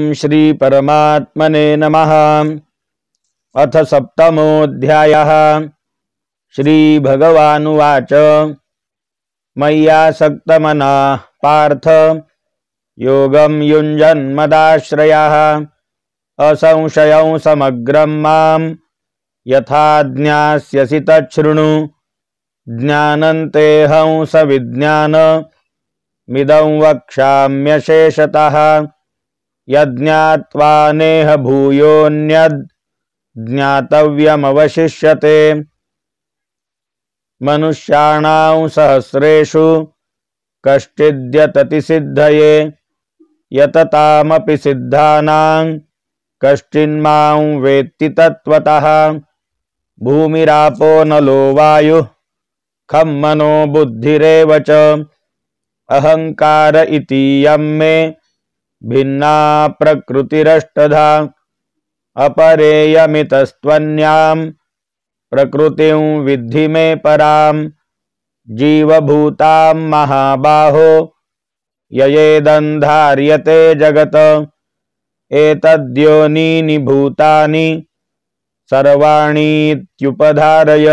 ॐ श्रीपरमात्मने नमः अथ सप्तमोऽध्यायः श्रीभगवानुवाच मय्यासक्तमना पार्थ योगं युञ्जन्मदाश्रयः असंशयं समग्रं मां यथा ज्ञास्यसि तच्छृणु ज्ञानन्तेऽहं सविज्ञानमिदं वक्ष्याम्यशेषतः यज्ञात्वा नेह भूयोऽन्यद् ज्ञातव्यमवशिष्यते मनुष्याणां सहस्रेषु कश्चिद्यततिसिद्धये यततामपि सिद्धानां कश्चिन्मां वेत्ति तत्त्वतः भूमिरापो नलो वायुः खं मनो बुद्धिरेव च अहङ्कार इतीयं मे भिन्ना प्रकृतिरष्टधा अपरेयमितस्त्वन्याम् प्रकृतिं विद्धि मे पराम् जीवभूतां महाबाहो ययेदं धार्यते जगत एतद्योनीनि भूतानि सर्वाणीत्युपधारय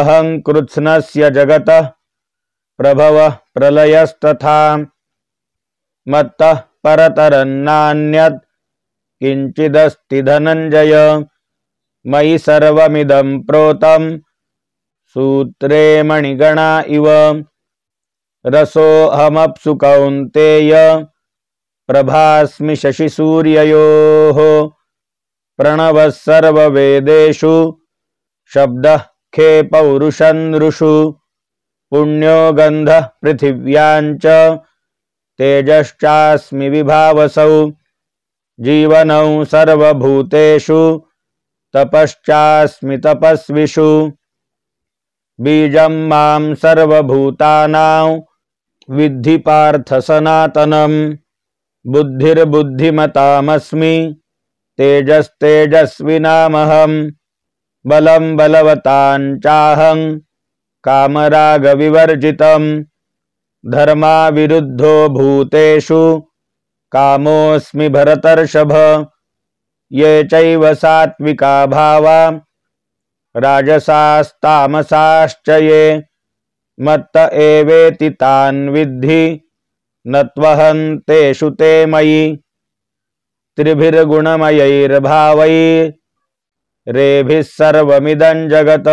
अहं कृत्स्नस्य जगतः प्रभवः प्रलयस्तथा मत परतर किञ्चिदस्ति धनञ्जय मयि सर्विद प्रोतम सूत्रे मणिगणा इव रसोऽहमप्सु कौन्तेय प्रभास्मि शशिसूर्ययोः प्रणवः शब्द खे पौरुषन्षु पुण्यो गृथिव्या तेजश्चास्मि विभावसौ जीवनौ सर्वभूतेषु तपश्चास्मि तपस्विषु बीजं मां सर्वभूतानां विद्धि पार्थ सनातनं बुद्धिर्बुद्धिमतामस्मि तेजस्तेजस्विनामहं बलं बलवताञ्चाहं कामरागविवर्जितम् धर्मा धर्माविरुद्धो भूतेषु कामोऽस्मि भरतर्षभ ये चैव सात्विका भावा राजसास्तामसाश्च ये मत्त एवेति तान् विद्धि न त्वहन्तेषु ते मयि त्रिभिर्गुणमयैर्भावैरेभिः सर्वमिदं जगत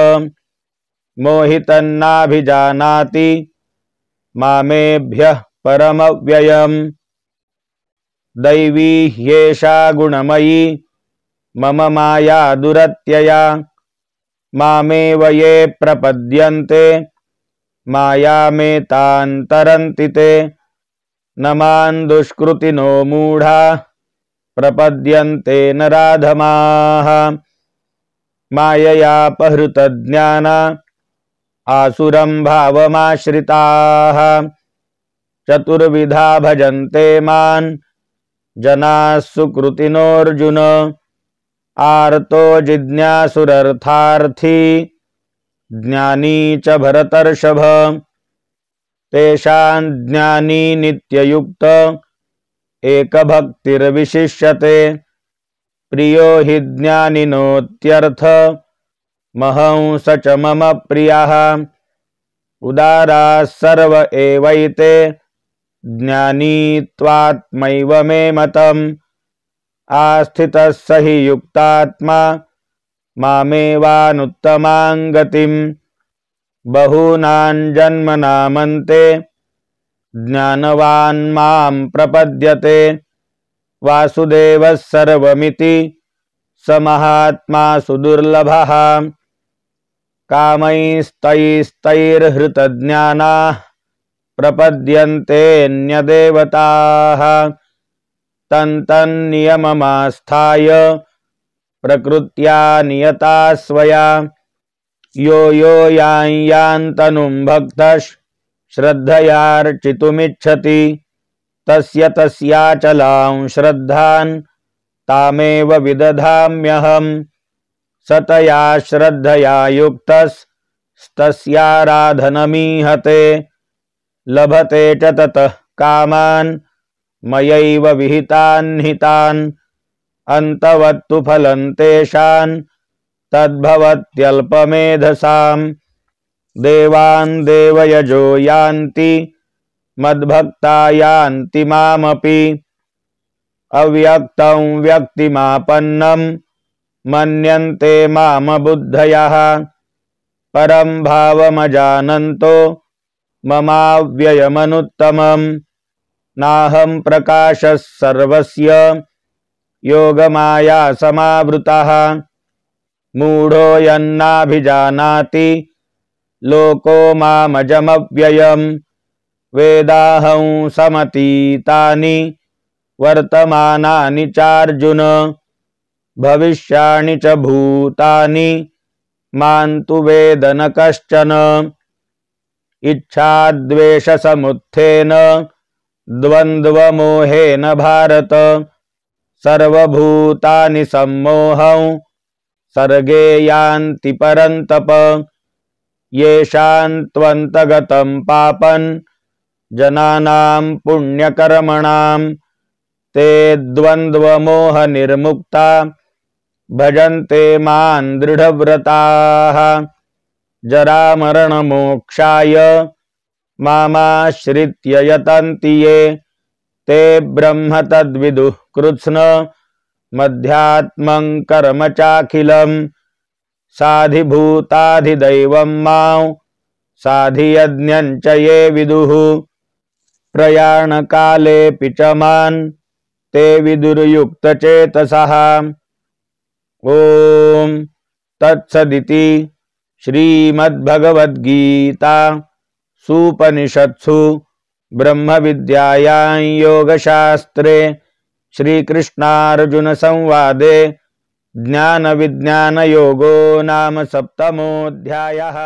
मोहितन्नाभिजानाति परम व्यय दैवी ह्येषा गुणमयी मम माया दुरत्यया मामेव ये प्रपद्यन्ते मायामेतान्तरन्ति ते न मान् दुष्कृतिनो मूढा प्रपद्यन्ते न राधमाः माययापहृतज्ञाना आसुरं भावमाश्रिताः चतुर्विधा भजन्ते मान जना सुकृतिनोर्जुन आर्तो जिज्ञासुरर्थार्थी ज्ञानी च भरतर्षभ तेषां ज्ञानी नित्ययुक्त एक भक्तिर्विशिष्यते प्रियो हि ज्ञानिनोत्यर्थ महंस च मम प्रिय उदारा सर्व एवैते ज्ञानीत्वात्मैव मे मतम् आस्थितः स हि युक्तात्मा मामेवानुत्तमां गतिम् बहूनां जन्मनामन्ते ज्ञानवान् मां प्रपद्यते वासुदेवः सर्वमिति स महात्मा सुदुर्लभः कामस्तस्तर्हृत प्रपद्यन्तेऽन्यदेवताः तन्तन्नियममास्थाय प्रकृत्या नियता स्वया यो यो याञ्यान्तनुं भक्त तस्य तस्याचलां श्रद्धा तामेव विदधाम्यहम् सतया श्रद्धया युक्तस्तस्याराधनमीहते लभते च ततः कामान् मयैव विहितान्हितान् अन्तवत्तु फलं तेषान् तद्भवत्यल्पमेधसाम् देवान् देवयजो यान्ति मद्भक्ता यान्ति मामपि अव्यक्तं व्यक्तिमापन्नम् मन्यन्ते माम बुद्धयः परं भावमजानन्तो ममाव्ययमनुत्तमं नाहं प्रकाशः सर्वस्य योगमाया समावृतः मूढो यन्नाभिजानाति लोको मामजमव्ययम् वेदाहं समतीतानि वर्तमानानि चार्जुन भविष्याणि च भूतानि मान्तु वेदनकश्चन इच्छाद्वेषसमुत्थेन द्वन्द्वमोहेन भारत सर्वभूतानि सम्मोहौ सर्गे यान्ति परन्तप येषां त्वन्तगतं पापन् जनानां पुण्यकर्मणां ते द्वन्द्वमोहनिर्मुक्ता भजन्ते मां दृढव्रताः जरामरणमोक्षाय मामाश्रित्य यतन्ति ये ते ब्रह्म तद्विदुः कृत्स्न मध्यात्मं कर्म चाखिलं साधिभूताधिदैवं मां साधियज्ञं च ये विदुः प्रयाणकालेऽपि च मान् ते विदुर्युक्तचेतसः ओम तत्सदिति श्रीमद्भगवद्गीता सुपनिषत्सु विद्यायां योगशास्त्रे श्रीकृष्णार्जुनसंवादे ज्ञानविज्ञानयोगो नाम सप्तमोऽध्यायः